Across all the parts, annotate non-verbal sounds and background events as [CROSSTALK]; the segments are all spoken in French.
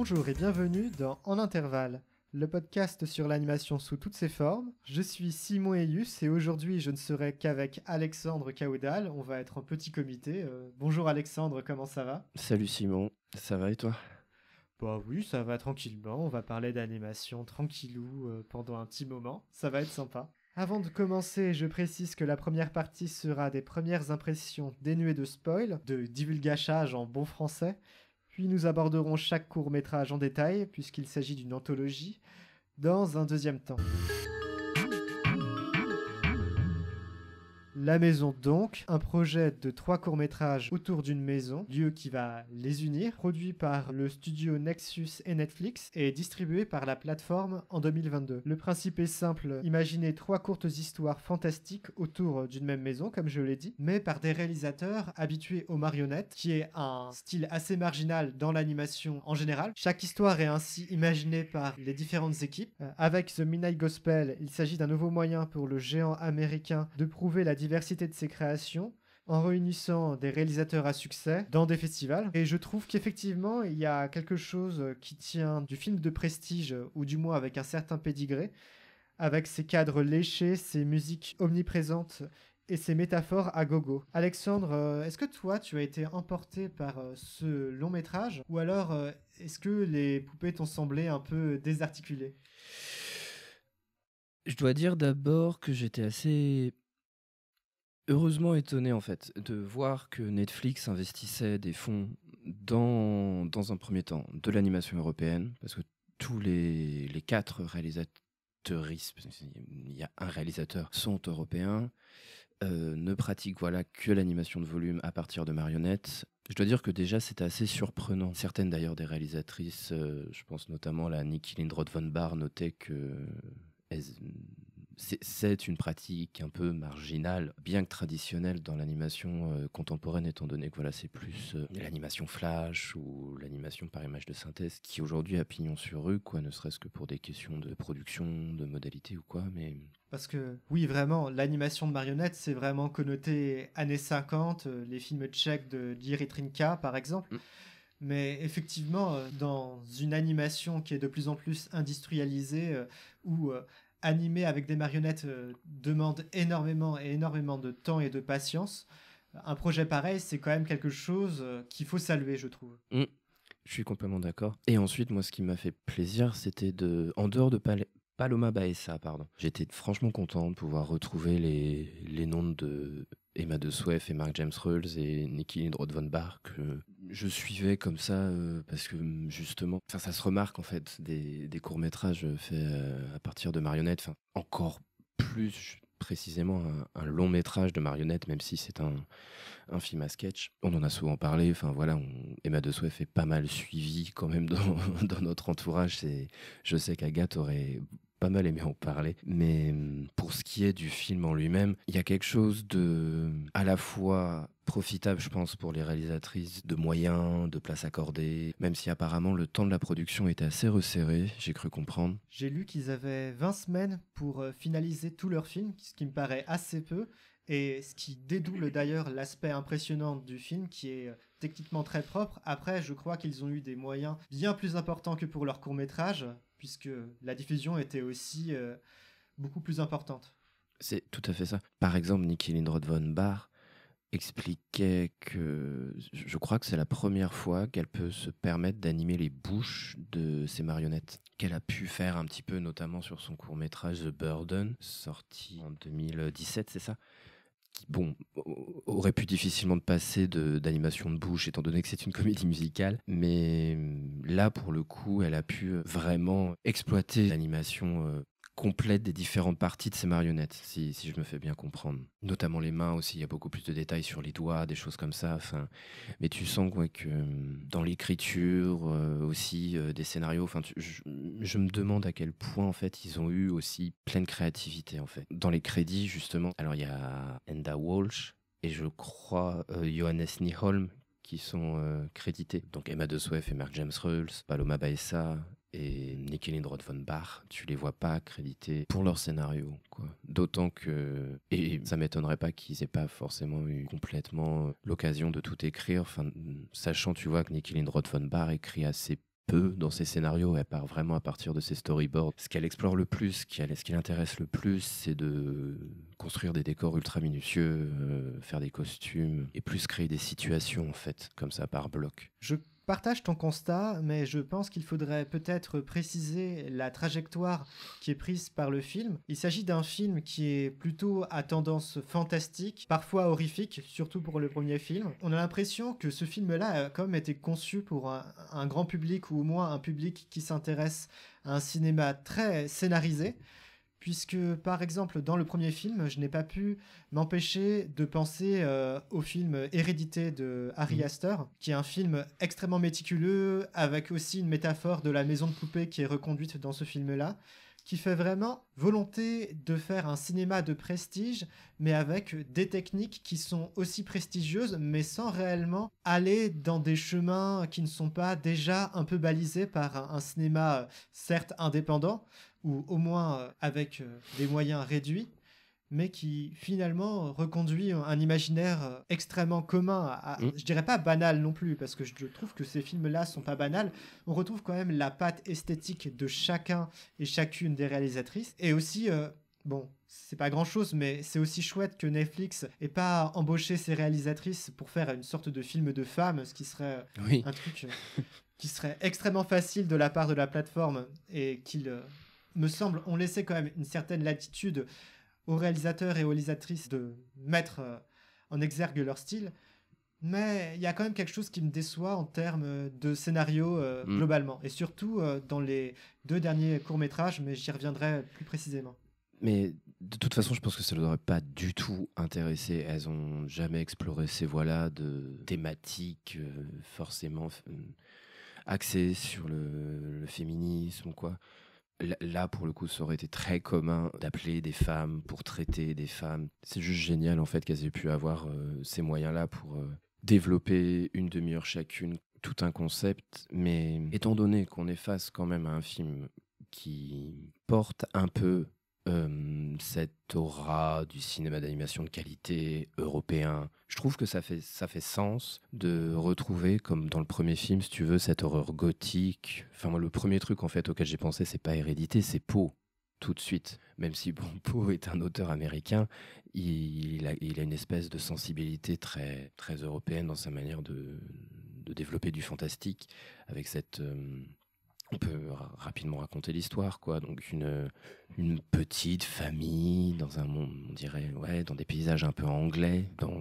Bonjour et bienvenue dans En Intervalle, le podcast sur l'animation sous toutes ses formes. Je suis Simon Eyus et aujourd'hui je ne serai qu'avec Alexandre Caudal. On va être en petit comité. Euh, bonjour Alexandre, comment ça va Salut Simon, ça va et toi Bah oui, ça va tranquillement. On va parler d'animation tranquillou euh, pendant un petit moment. Ça va être sympa. Avant de commencer, je précise que la première partie sera des premières impressions dénuées de spoil, de divulgachage en bon français, puis nous aborderons chaque court métrage en détail, puisqu'il s'agit d'une anthologie, dans un deuxième temps. La Maison donc, un projet de trois courts-métrages autour d'une maison, lieu qui va les unir, produit par le studio Nexus et Netflix et distribué par la plateforme en 2022. Le principe est simple, imaginer trois courtes histoires fantastiques autour d'une même maison, comme je l'ai dit, mais par des réalisateurs habitués aux marionnettes, qui est un style assez marginal dans l'animation en général. Chaque histoire est ainsi imaginée par les différentes équipes. Euh, avec The Midnight Gospel, il s'agit d'un nouveau moyen pour le géant américain de prouver la diversité diversité de ses créations en réunissant des réalisateurs à succès dans des festivals. Et je trouve qu'effectivement, il y a quelque chose qui tient du film de prestige, ou du moins avec un certain pédigré, avec ses cadres léchés, ses musiques omniprésentes et ses métaphores à gogo. Alexandre, euh, est-ce que toi, tu as été emporté par euh, ce long métrage, ou alors euh, est-ce que les poupées t'ont semblé un peu désarticulées je dois dire d'abord que j'étais assez heureusement étonné en fait de voir que Netflix investissait des fonds dans, dans un premier temps de l'animation européenne, parce que tous les, les quatre réalisateurs, il y a un réalisateur, sont européens, euh, ne pratiquent voilà, que l'animation de volume à partir de marionnettes. Je dois dire que déjà c'est assez surprenant. Certaines d'ailleurs des réalisatrices, euh, je pense notamment la Nikki Lindroth von Bar, notaient que c'est une pratique un peu marginale, bien que traditionnelle dans l'animation euh, contemporaine, étant donné que voilà, c'est plus euh, l'animation flash ou l'animation par image de synthèse qui aujourd'hui a pignon sur rue, quoi, ne serait-ce que pour des questions de production, de modalité ou quoi, mais parce que oui, vraiment, l'animation de marionnettes, c'est vraiment connoté années 50, euh, les films tchèques de Trinka, par exemple. Mm. Mais effectivement, dans une animation qui est de plus en plus industrialisée, où animé avec des marionnettes euh, demande énormément et énormément de temps et de patience. Un projet pareil, c'est quand même quelque chose euh, qu'il faut saluer, je trouve. Mm. Je suis complètement d'accord. Et ensuite, moi, ce qui m'a fait plaisir, c'était de, en dehors de Paloma Baessa, pardon. J'étais franchement content de pouvoir retrouver les, les noms de Emma de Swef et Mark James Rulls et Nicky von que je suivais comme ça euh, parce que mm, justement, ça se remarque en fait des, courts métrages faits euh, à partir de marionnettes. Enfin, encore plus précisément un, long métrage de marionnettes, même si c'est un, film à sketch. On en a souvent parlé. Enfin voilà, Emma de Souef est pas mal suivie quand même [LAUGHS] dans, dans notre entourage. je sais qu'Agathe aurait pas mal aimé en parler. Mais hum, pour ce qui est du film en lui-même, il y a quelque chose de à la fois profitable, je pense, pour les réalisatrices de moyens, de place accordée, même si apparemment le temps de la production était assez resserré, j'ai cru comprendre. J'ai lu qu'ils avaient 20 semaines pour euh, finaliser tout leur film, ce qui me paraît assez peu, et ce qui dédouble d'ailleurs l'aspect impressionnant du film qui est euh, techniquement très propre. Après, je crois qu'ils ont eu des moyens bien plus importants que pour leur court métrage, puisque la diffusion était aussi euh, beaucoup plus importante. C'est tout à fait ça. Par exemple, Nicky Lindroth von Bar expliquait que je crois que c'est la première fois qu'elle peut se permettre d'animer les bouches de ses marionnettes qu'elle a pu faire un petit peu notamment sur son court métrage The Burden sorti en 2017 c'est ça bon, aurait pu difficilement de passer d'animation de, bouche, étant donné que c'est une comédie musicale. Mais euh, là, pour le coup, elle a pu vraiment exploiter l'animation euh, complète des différentes parties de ces marionnettes, si, je me fais bien comprendre. Notamment les mains aussi, il y a beaucoup plus de détails sur les doigts, des choses comme ça. mais tu sens quoi que euh, dans l'écriture euh, aussi euh, des scénarios, enfin, je, me demande à quel point en fait ils ont eu aussi pleine créativité en fait. Dans les crédits justement, alors il y a Enda Walsh et je crois Johannes Niholm qui sont crédités. Donc Emma De Swef et Mark James rules Paloma Baessa, et Nickelin Rod von Bach, tu les vois pas accrédités pour leur scénario. quoi. D'autant que, et ça m'étonnerait pas qu'ils aient pas forcément eu complètement l'occasion de tout écrire, enfin, sachant, tu vois, que Nickelin Rod von Bach écrit assez peu dans ses scénarios, elle part vraiment à partir de ses storyboards. Ce qu'elle explore le plus, ce qui, l'intéresse le plus, c'est de construire des décors ultra minutieux, euh, faire des costumes, et plus créer des situations, en fait, comme ça, par bloc. Je partage ton constat, mais je pense qu'il faudrait peut-être préciser la trajectoire qui est prise par le film. Il s'agit d'un film qui est plutôt à tendance fantastique, parfois horrifique, surtout pour le premier film. On a l'impression que ce film-là a comme été conçu pour un grand public, ou au moins un public qui s'intéresse à un cinéma très scénarisé puisque par exemple dans le premier film, je n'ai pas pu m'empêcher de penser euh, au film Hérédité de Harry mhm. Astor, qui est un film extrêmement méticuleux, avec aussi une métaphore de la maison de poupée qui est reconduite dans ce film-là, qui fait vraiment volonté de faire un cinéma de prestige, mais avec des techniques qui sont aussi prestigieuses, mais sans réellement aller dans des chemins qui ne sont pas déjà un peu balisés par un cinéma euh, certes indépendant, ou au moins euh, avec euh, des moyens réduits, mais qui finalement reconduit un imaginaire euh, extrêmement commun, mm. je dirais pas banal non plus, parce que je trouve que ces films-là sont pas banals. On retrouve quand même la patte esthétique de chacun et chacune des réalisatrices, et aussi, bon, c'est pas grand chose, mais c'est aussi chouette que Netflix ait pas embauché ses réalisatrices pour faire une sorte de film de femme, ce qui serait un truc qui serait extrêmement facile de la part de la plateforme et qu'il me semble, ont laissé quand même une certaine latitude aux réalisateurs et aux réalisatrices de mettre euh, en exergue leur style. Mais il y a quand même quelque chose qui me déçoit en termes de scénario euh, mm. globalement, et surtout euh, dans les deux derniers courts-métrages, mais j'y reviendrai plus précisément. Mais de toute façon, je pense que ça ne leur aurait pas du tout intéressé. Elles n'ont jamais exploré ces voies-là de thématiques forcément axées sur le, le féminisme ou quoi. Là, pour le coup, ça aurait été très commun d'appeler des femmes pour traiter des femmes. C'est juste génial, en fait, qu'elles aient pu avoir euh, ces moyens-là pour euh, développer une demi-heure chacune, tout un concept. Mais étant donné qu'on est face quand même à un film qui porte un peu euh, cette aura du cinéma d'animation de qualité européen. Je trouve que ça fait, ça fait sens de retrouver, comme dans le premier film, si tu veux, cette horreur gothique. Enfin, le premier truc en fait auquel j'ai pensé, c'est pas hérédité, c'est Poe tout de suite. Même si bon, [LAUGHS] Poe est un auteur américain, il a, il a, une espèce de sensibilité très, très européenne dans sa manière de, développer du fantastique, avec cette, euh, on peut rapidement raconter l'histoire, quoi. Donc une, une petite famille dans un monde, on dirait, ouais, dans des paysages un peu anglais, dans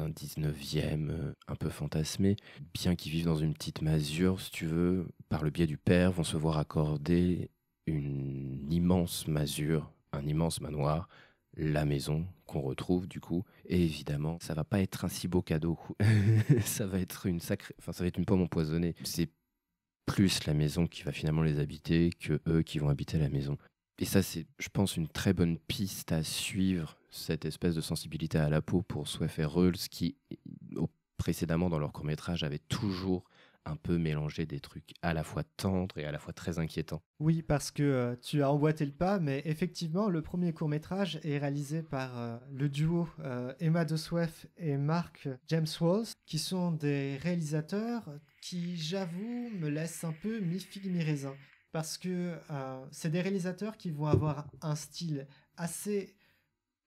un 19e euh, un peu fantasmé, bien qu'ils vivent dans une petite masure, si tu veux, par le biais du père, vont se voir accorder une immense masure, un immense manoir, la maison qu'on retrouve du coup et évidemment ça va pas être un si beau cadeau [LAUGHS] ça va être une sacrée enfin ça va être une pomme empoisonnée c'est plus la maison qui va finalement les habiter que eux qui vont habiter la maison. Et ça, c'est, je pense, une très bonne piste à suivre, cette espèce de sensibilité à la peau pour Swift et qui qui précédemment dans leur court-métrage avaient toujours un peu mélangé des trucs à la fois tendres et à la fois très inquiétants. Oui, parce que euh, tu as emboîté le pas, mais effectivement, le premier court-métrage est réalisé par euh, le duo euh, Emma De Swift et Mark James Walls, qui sont des réalisateurs qui, j'avoue, me laisse un peu mi-figue, mi-raisin. Parce que euh, c'est des réalisateurs qui vont avoir un style assez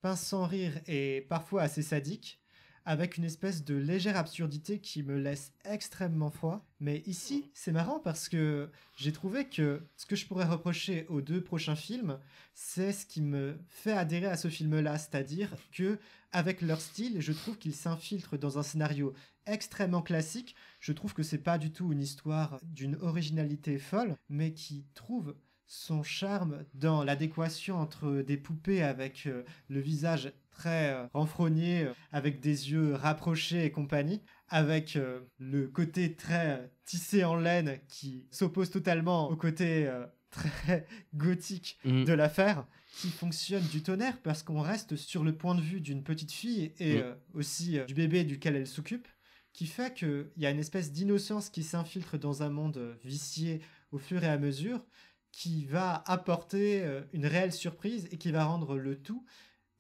pince sans rire et parfois assez sadique, avec une espèce de légère absurdité qui me laisse extrêmement froid. Mais ici, c'est marrant parce que j'ai trouvé que ce que je pourrais reprocher aux deux prochains films, c'est ce qui me fait adhérer à ce film-là, c'est-à-dire que avec leur style, je trouve qu'ils s'infiltrent dans un scénario extrêmement classique. Je trouve que c'est pas du tout une histoire d'une originalité folle, mais qui trouve son charme dans l'adéquation entre des poupées avec euh, le visage très euh, renfrogné, euh, avec des yeux rapprochés et compagnie, avec euh, le côté très tissé en laine qui s'oppose totalement au côté très [LAUGHS] gothique mm. de l'affaire qui fonctionne du tonnerre parce qu'on reste sur le point de vue d'une petite fille et mm. aussi du bébé duquel elle s'occupe qui fait qu'il y a une espèce d'innocence qui s'infiltre dans un monde vicié au fur et à mesure qui va apporter une réelle surprise et qui va rendre le tout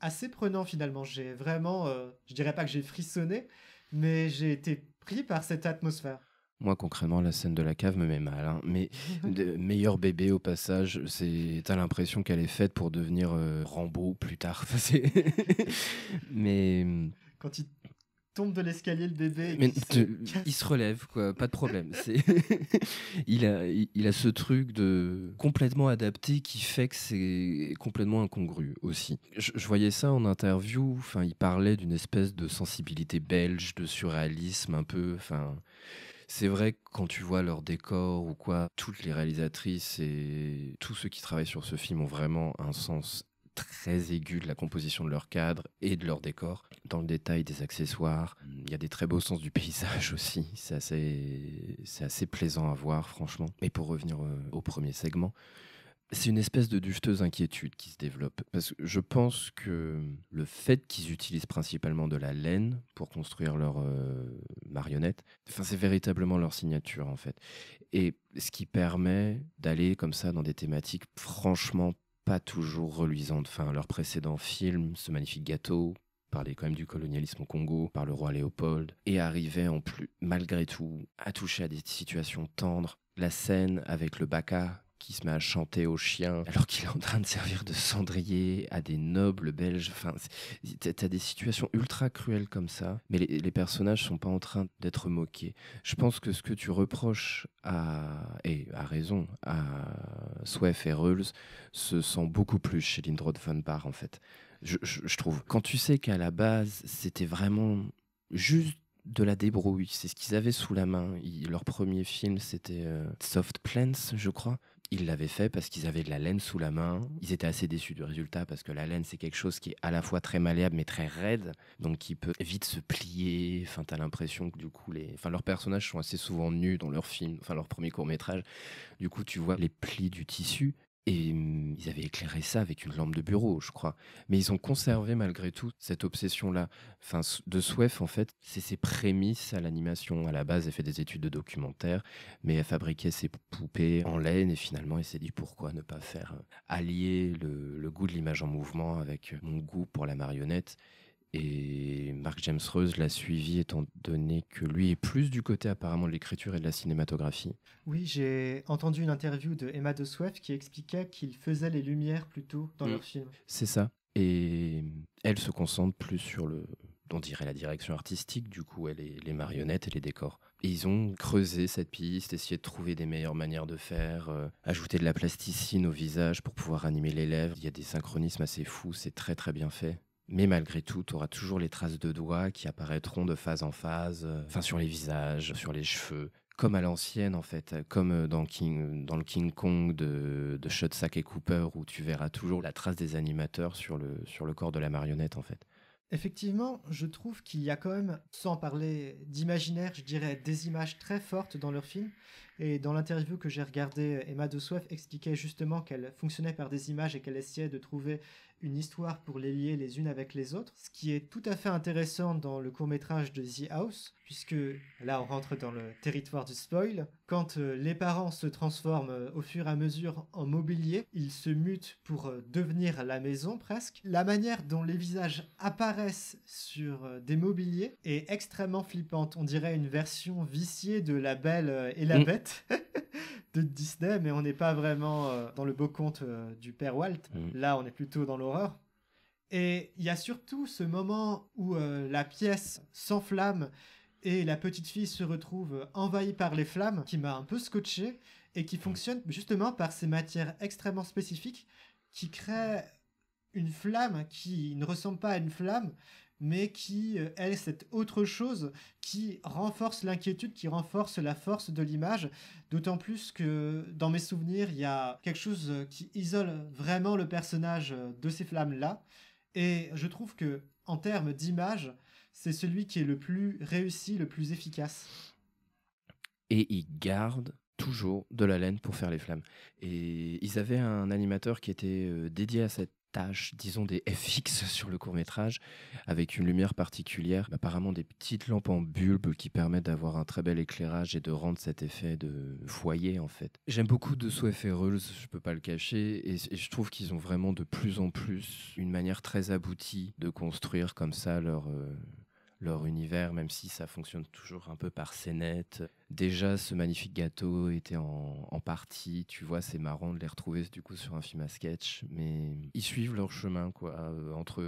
assez prenant finalement. J'ai vraiment, euh, je dirais pas que j'ai frissonné, mais j'ai été pris par cette atmosphère. Moi, concrètement, la scène de la cave me met mal. Hein. Mais [LAUGHS] de, meilleur bébé au passage, c'est t'as l'impression qu'elle est faite pour devenir euh, Rambo plus tard. [LAUGHS] [LAUGHS] mais hum, quand il tombe de l'escalier le bébé. il se relève, quoi, pas de problème. [LAUGHS] [LAUGHS] il, a, il a ce truc de complètement adapté qui fait que c'est complètement incongru aussi. Je, voyais ça en interview, enfin, il parlait d'une espèce de sensibilité belge, de surréalisme un peu, enfin... C'est vrai que quand tu vois leur décor ou quoi, toutes les réalisatrices et tous ceux qui travaillent sur ce film ont vraiment un sens très aigu de la composition de leur cadre et de leur décor, dans le détail des accessoires. Il y a des très beaux sens du paysage aussi, c'est assez, c'est assez plaisant à voir franchement. Et pour revenir euh, au premier segment, c'est une espèce de dufteuse inquiétude qui se développe. Parce que je pense que le fait qu'ils utilisent principalement de la laine pour construire leurs euh, marionnettes, enfin, c'est véritablement leur signature en fait. Et ce qui permet d'aller comme ça dans des thématiques franchement pas toujours reluisantes. Enfin, leur précédent film, Ce magnifique gâteau, parlait quand même du colonialisme au Congo par le roi Léopold et arrivait en plus, malgré tout, à toucher à des situations tendres. La scène avec le baka qui se met à chanter aux chiens alors qu'il est en train de servir de cendrier à des nobles belges. Enfin, as des situations ultra cruelles comme ça, mais les, personnages personnages sont pas en train d'être moqués. Je pense que ce que tu reproches à, et à raison, à Swift et Reuls se sent beaucoup plus chez Lindrod von Bar en fait. Je, trouve. Quand tu sais qu'à la base, c'était vraiment juste de la débrouille. C'est ce qu'ils avaient sous la main. leur premier film, c'était euh, Soft Plants, je crois ils l'avaient fait parce qu'ils avaient de la laine sous la main. Ils étaient assez déçus du résultat parce que la laine, c'est quelque chose qui est à la fois très malléable mais très raide, donc qui peut vite se plier. Enfin, as l'impression que du coup, les... enfin, leurs personnages sont assez souvent nus dans leurs films, enfin, leur premier court métrage. Du coup, tu vois les plis du tissu et mmh, ils avaient éclairé ça avec une lampe de bureau, je crois. Mais ils ont conservé malgré tout cette obsession-là. Enfin, de soif en fait, c'est ses prémices à l'animation. À la base, elle fait des études de documentaire, mais elle fabriquait ses poupées en laine et finalement, elle s'est dit pourquoi ne pas faire euh, allier le goût de l'image en mouvement avec mon goût pour la marionnette. Et Mark James Rose l'a suivi étant donné que lui est plus du côté apparemment de l'écriture et de la cinématographie. Oui, j'ai entendu une interview de Emma de qui expliquait qu'il faisait les lumières plutôt dans mm. leur film. C'est ça. Et elle se concentre plus sur le, on dirait la direction artistique, du coup, elle est les marionnettes et les décors. Et ils ont creusé cette piste, essayé de trouver des meilleures manières de faire, euh, ajouter de la plasticine au visage pour pouvoir animer les lèvres. Il y a des synchronismes assez fous, c'est très très bien fait. Mais malgré tout, tu auras toujours les traces de doigts qui apparaîtront de phase en phase, euh, enfin sur les visages, sur les cheveux, comme à l'ancienne en fait, comme euh, dans, le King Kong de, de Sack et Cooper, où tu verras toujours la trace des animateurs sur le, sur le corps de la marionnette en fait. Effectivement, je trouve qu'il y a quand même, sans parler d'imaginaire, je dirais des images très fortes dans leur film, et dans l'interview que j'ai regardée, Emma soif expliquait justement qu'elle fonctionnait par des images et qu'elle essayait de trouver une histoire pour les lier les unes avec les autres, ce qui est tout à fait intéressant dans le court métrage de The House, puisque là on rentre dans le territoire du spoil. Quand euh, les parents se transforment euh, au fur et à mesure en mobilier, ils se mutent pour euh, devenir la maison presque. La manière dont les visages apparaissent sur des mobiliers est extrêmement flippante. On dirait une version viciée de La Belle et la mm. Bête. [LAUGHS] de Disney, mais on n'est pas vraiment euh, dans le beau conte euh, du père Walt. Mm. Là, on est plutôt dans l'horreur. Et il y a surtout ce moment où euh, la pièce s'enflamme et la petite fille se retrouve envahie par les flammes, qui m'a un peu scotché et qui mm. fonctionne justement par ces matières extrêmement spécifiques qui créent une flamme qui ne ressemble pas à une flamme, mais qui euh, est cette autre chose qui renforce l'inquiétude, qui renforce la force de l'image, d'autant plus que dans mes souvenirs, il y a quelque chose euh, qui isole vraiment le personnage euh, de ces flammes-là, et je trouve que en termes d'image, c'est celui qui est le plus réussi, le plus efficace. Et il garde toujours de la laine pour faire les flammes. Et ils avaient un animateur qui était dédié à cette tâches, disons des FX [LAUGHS] sur le court métrage, avec une lumière particulière, apparemment des petites lampes en bulbe qui permettent d'avoir un très bel éclairage et de rendre cet effet de foyer en fait. J'aime beaucoup de Swift et je peux pas le cacher, et, je trouve qu'ils ont vraiment de plus en plus une manière très aboutie de construire comme ça leur... Euh, leur univers, même si ça fonctionne toujours un peu par scénette. Déjà, ce magnifique gâteau était en, partie, tu vois, c'est marrant de les retrouver du coup sur un film à sketch, mais ils suivent leur chemin, quoi. Euh, entre,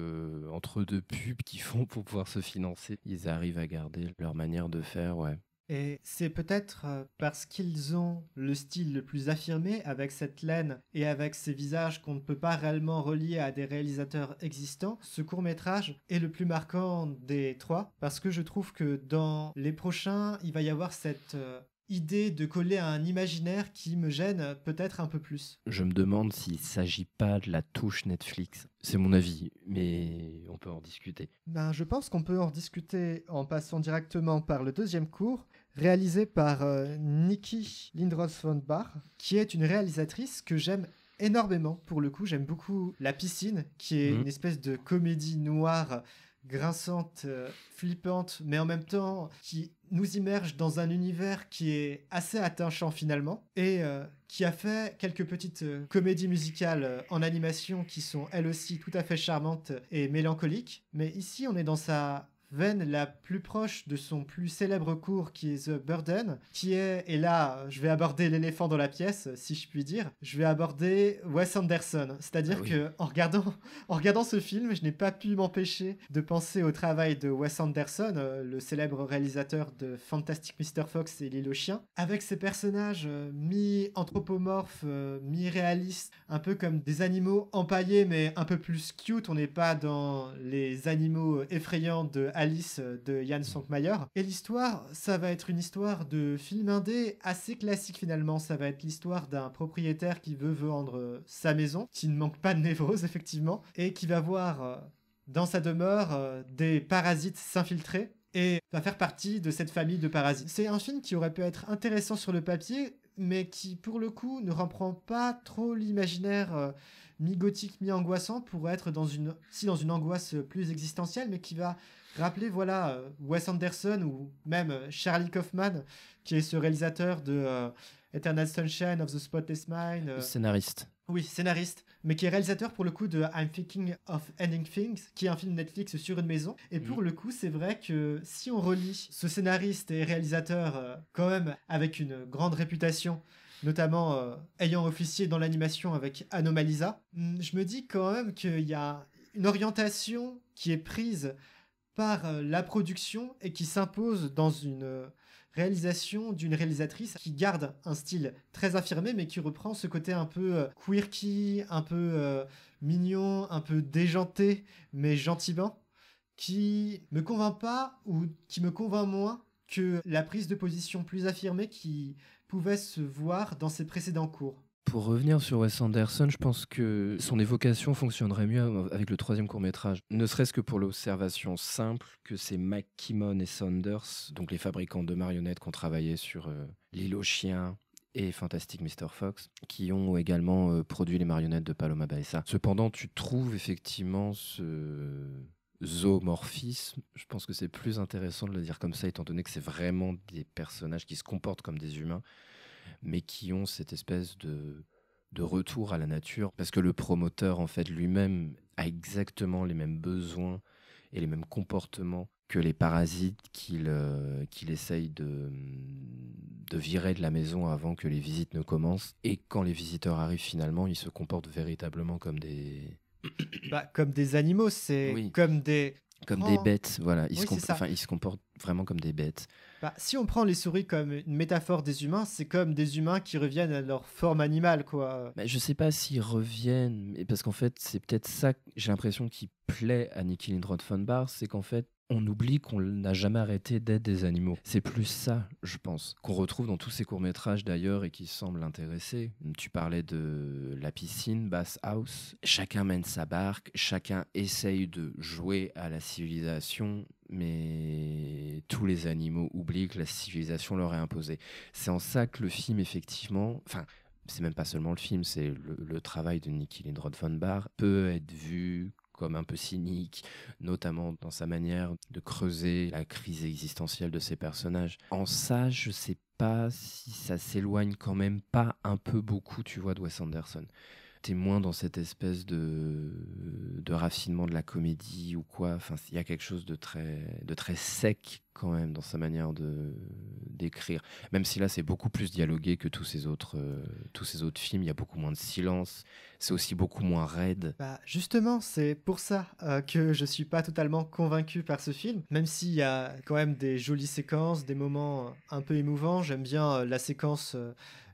entre deux pubs qu'ils font pour pouvoir se financer, ils arrivent à garder leur manière de faire, ouais. Et c'est peut-être euh, parce qu'ils ont le style le plus affirmé avec cette laine et avec ces visages qu'on ne peut pas réellement relier à des réalisateurs existants, ce court métrage est le plus marquant des trois parce que je trouve que dans les prochains, il va y avoir cette euh, idée de coller à un imaginaire qui me gêne peut-être un peu plus. Je me demande s'il s'agit pas de la touche Netflix. C'est mon avis, mais on peut en discuter. Ben, je pense qu'on peut en discuter en passant directement par le deuxième cours, réalisé par euh, Nikki Lindros von Bar, qui est une réalisatrice que j'aime énormément. Pour le coup, j'aime beaucoup La piscine, qui est mmh. une espèce de comédie noire grinçante, euh, flippante, mais en même temps qui nous immerge dans un univers qui est assez attachant finalement et euh, qui a fait quelques petites euh, comédies musicales en animation qui sont elles aussi tout à fait charmantes et mélancoliques. Mais ici, on est dans sa ven la plus proche de son plus célèbre cours qui est The Burden, qui est, et là je vais aborder l'éléphant dans la pièce, si je puis dire, je vais aborder Wes Anderson. C'est-à-dire qu'en ah que en regardant, [LAUGHS] en regardant ce film, je n'ai pas pu m'empêcher de penser au travail de Wes Anderson, euh, le célèbre réalisateur de Fantastic Mr. Fox et L'île aux chiens, avec ses personnages euh, mi-anthropomorphes, euh, mi-réalistes, un peu comme des animaux empaillés mais un peu plus cute. On n'est pas dans les animaux effrayants de Alice euh, de Yann Sankmayer. Et l'histoire, ça va être une histoire de film indé assez classique finalement. Ça va être l'histoire d'un propriétaire qui veut vendre euh, sa maison, qui ne manque pas de névrose [LAUGHS] effectivement, et qui va voir euh, dans sa demeure des parasites s'infiltrer. Et va faire partie de cette famille de parasites. C'est un film qui aurait pu être intéressant sur le papier, mais qui pour le coup ne reprend pas trop l'imaginaire mi-gothique, mi-angoissant pour être dans une, si dans une angoisse plus existentielle, mais qui va Rappelez, voilà, euh, Wes Anderson ou même euh, Charlie Kaufman, qui est ce réalisateur de euh, Eternal Sunshine of the Spotless Mind. Scénariste. Oui, scénariste, mais qui est réalisateur pour le coup de I'm Thinking of Ending Things, qui est un film Netflix sur une maison. Et pour mhm. le coup, c'est vrai que si on relie ce scénariste et réalisateur quand même avec une grande réputation, notamment ayant officié dans l'animation avec Anomalisa, hmm, je me dis quand même qu'il y a une orientation qui est prise par euh, la production et qui s'impose dans une euh, réalisation d'une réalisatrice qui garde un style très affirmé mais qui reprend ce côté un peu euh, quirky, un peu mignon, un peu déjanté mais gentiment qui me convainc pas ou qui me convainc moins que la prise de position plus affirmée qui pouvait se voir dans ses précédents cours. Pour revenir sur Wes Anderson, je pense que son évocation fonctionnerait mieux avec le troisième court métrage, ne serait-ce que pour l'observation simple que c'est McKimon et Saunders, donc les fabricants de marionnettes qui ont travaillé sur euh, Lilo Chien et Fantastic Mr. Fox, qui ont également euh, produit les marionnettes de Paloma Baessa. Cependant, tu trouves effectivement ce zoomorphisme. Je pense que c'est plus intéressant de le dire comme ça, étant donné que c'est vraiment des personnages qui se comportent comme des humains mais qui ont cette espèce de, de retour à la nature, parce que le promoteur, en fait, lui-même a exactement les mêmes besoins et les mêmes comportements que les parasites qu'il euh, qu'il essaye de, de virer de la maison avant que les visites ne commencent. Et quand les visiteurs arrivent finalement, ils se comportent véritablement comme des... [COUGHS] Bah, comme des animaux, c'est comme des... Comme des oh. bêtes, voilà. Ils, ils se comportent vraiment comme des bêtes. Bah, si on prend les souris comme une métaphore des humains, c'est comme des humains qui reviennent à leur forme animale, quoi. Mais bah, je sais pas s'ils reviennent, mais parce qu'en fait, c'est peut-être ça, j'ai l'impression, qui plaît à Nicky Lindrod von Bar, c'est qu'en fait, on oublie qu'on n'a jamais arrêté d'être des animaux. C'est plus ça, je pense, qu'on retrouve dans tous ces courts-métrages d'ailleurs et qui semblent intéresser. Tu parlais de la piscine, Bass House. Chacun mène sa barque, chacun essaye de jouer à la civilisation, mais tous les animaux oublient que la civilisation leur est imposée. C'est en ça que le film, effectivement, enfin, c'est même pas seulement le film, c'est le, travail de Nicky Lindrod von Bar peut être vu comme un peu cynique, notamment dans sa manière de creuser la crise existentielle de ses personnages. En ça, je sais pas si ça s'éloigne quand même pas un peu beaucoup, tu vois, de Wes Anderson t'es moins dans cette espèce de, de raffinement de la comédie ou quoi. Enfin, il y a quelque chose de très, de très sec quand même dans sa manière de d'écrire. Même si là, c'est beaucoup plus dialogué que tous ces autres, euh, tous ces autres films. Il y a beaucoup moins de silence. C'est aussi beaucoup moins raide. Bah, justement, c'est pour ça euh, que je suis pas totalement convaincu par ce film. Même s'il y a quand même des jolies séquences, des moments un peu émouvants. J'aime bien euh, la séquence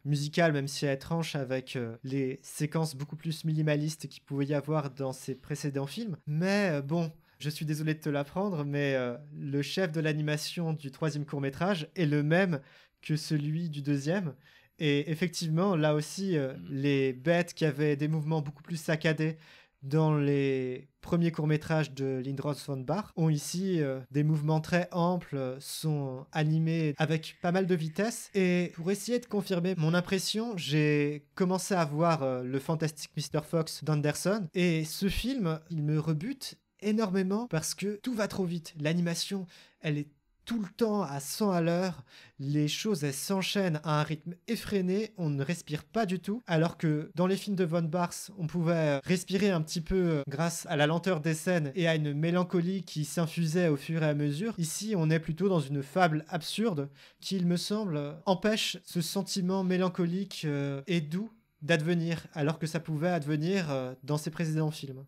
musicale, même si elle tranche avec euh, les séquences beaucoup plus minimalistes qu'il pouvait y avoir dans ses précédents films. Mais euh, bon, je suis désolé de te l'apprendre, mais euh, le chef de l'animation du troisième court métrage est le même que celui du deuxième. Et effectivement, là aussi, mm. les bêtes qui avaient des mouvements beaucoup plus saccadés, dans les premiers courts-métrages de Lindros von Bach ont ici euh, des mouvements très amples, euh, sont animés avec pas mal de vitesse. Et pour essayer de confirmer mon impression, j'ai commencé à voir euh, le fantastique Mr. Fox d'Anderson. Et ce film, il me rebute énormément parce que tout va trop vite. L'animation, elle est tout le temps à 100 à l'heure, les choses s'enchaînent à un rythme effréné, on ne respire pas du tout, alors que dans les films de Von Bars, on pouvait respirer un petit peu euh, grâce à la lenteur des scènes et à une mélancolie qui s'infusait au fur et à mesure. Ici, on est plutôt dans une fable absurde qui, il me semble, empêche ce sentiment mélancolique euh, et doux d'advenir, alors que ça pouvait advenir euh, dans ses précédents films.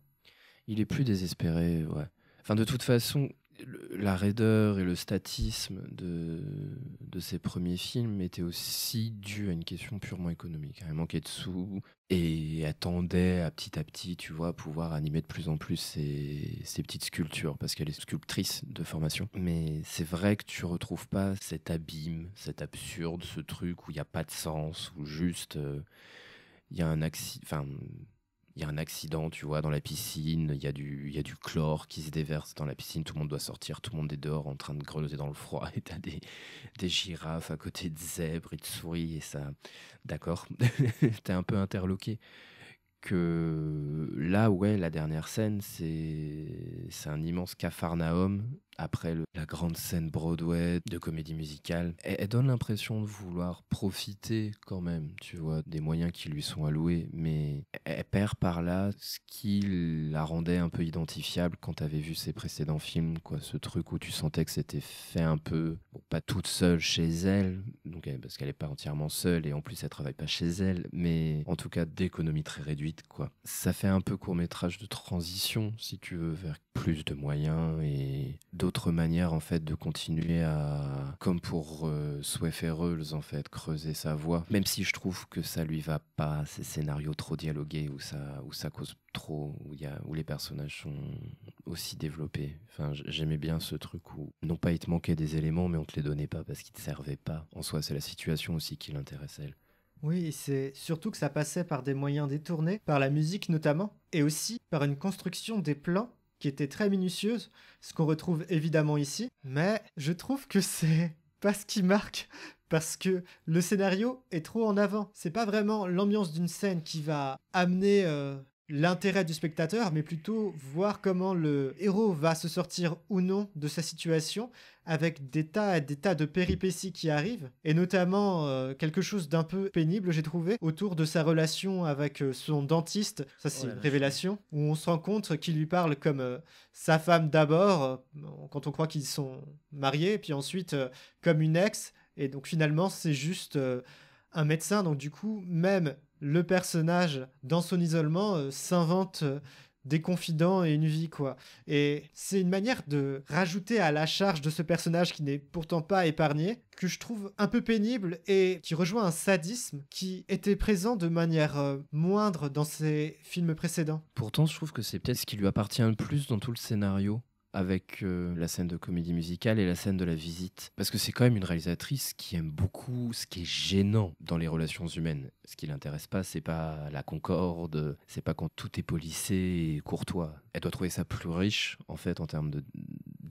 Il est plus désespéré, ouais. Enfin, de toute façon, la raideur et le statisme de, de ces premiers films étaient aussi dus à une question purement économique. Elle hein. manquait de sous et attendait à petit à petit, tu vois, pouvoir animer de plus en plus ces, petites sculptures parce qu'elle est sculptrice de formation. Mais c'est vrai que tu retrouves pas cet abîme, cet absurde, ce truc où il n'y a pas de sens, où juste euh, il y a un accident il y a un accident, tu vois, dans la piscine, il y, a du, y a du chlore qui se déverse dans la piscine, tout le monde doit sortir, tout le monde est dehors en train de grelotter dans le froid, [LAUGHS] et t'as des, des girafes à côté de zèbres et de souris, et ça... D'accord [LAUGHS] T'es un peu interloqué. Que là, ouais, la dernière scène, c'est, c'est un immense cafarnaum après la grande scène Broadway de comédie musicale. Elle, donne l'impression de vouloir profiter quand même, tu vois, des moyens qui lui sont alloués, mais elle perd par là ce qui la rendait un peu identifiable quand t'avais vu ses précédents films, quoi. Ce truc où tu sentais que c'était fait un peu, pas toute seule chez elle, donc parce qu'elle n'est pas entièrement seule et en plus elle travaille pas chez elle, mais en tout cas d'économie très réduite, quoi. Ça fait un peu court métrage de transition, si tu veux, vers plus de moyens et de d'autres manières en fait de continuer à, comme pour euh, en fait, creuser sa voix, même si je trouve que ça lui va pas, ces scénarios trop dialogués où ça, où ça cause trop, où, où les personnages sont aussi développés. Enfin, j'aimais bien ce truc où, non pas il te manquait des éléments, mais on te les donnait pas parce qu'ils te servaient pas. En soi, c'est la situation aussi qui l'intéressait. Oui, c'est surtout que ça passait par des moyens détournés, par la musique notamment, et aussi par une construction des plans était très minutieuse, ce qu'on retrouve évidemment ici, mais je trouve que c'est pas ce qui marque parce que le scénario est trop en avant. C'est pas vraiment l'ambiance d'une scène qui va amener euh, l'intérêt du spectateur, mais plutôt voir comment le héros va se sortir ou non de sa situation, avec des tas et des tas de péripéties qui arrivent, et notamment euh, quelque chose d'un peu pénible, j'ai trouvé, autour de sa relation avec euh, son dentiste, ça c'est oh une révélation, où on se rend compte qu'il lui parle comme euh, sa femme d'abord, quand on croit qu'ils sont mariés, puis ensuite comme une ex, et donc finalement c'est juste un médecin, donc du coup, même le personnage, dans son isolement, euh, s'invente euh, des confidents et une vie, quoi. Et c'est une manière de rajouter à la charge de ce personnage qui n'est pourtant pas épargné, que je trouve un peu pénible et qui rejoint un sadisme qui était présent de manière euh, moindre dans ses films précédents. Pourtant, je trouve que c'est peut-être ce qui lui appartient le plus dans tout le scénario avec euh, la scène de comédie musicale et la scène de la visite. Parce que c'est quand même une réalisatrice qui aime beaucoup ce qui est gênant dans les relations humaines. Ce qui l'intéresse pas, c'est pas la concorde, c'est pas quand tout est polissé et courtois. Elle doit trouver ça plus riche, en fait, en termes de,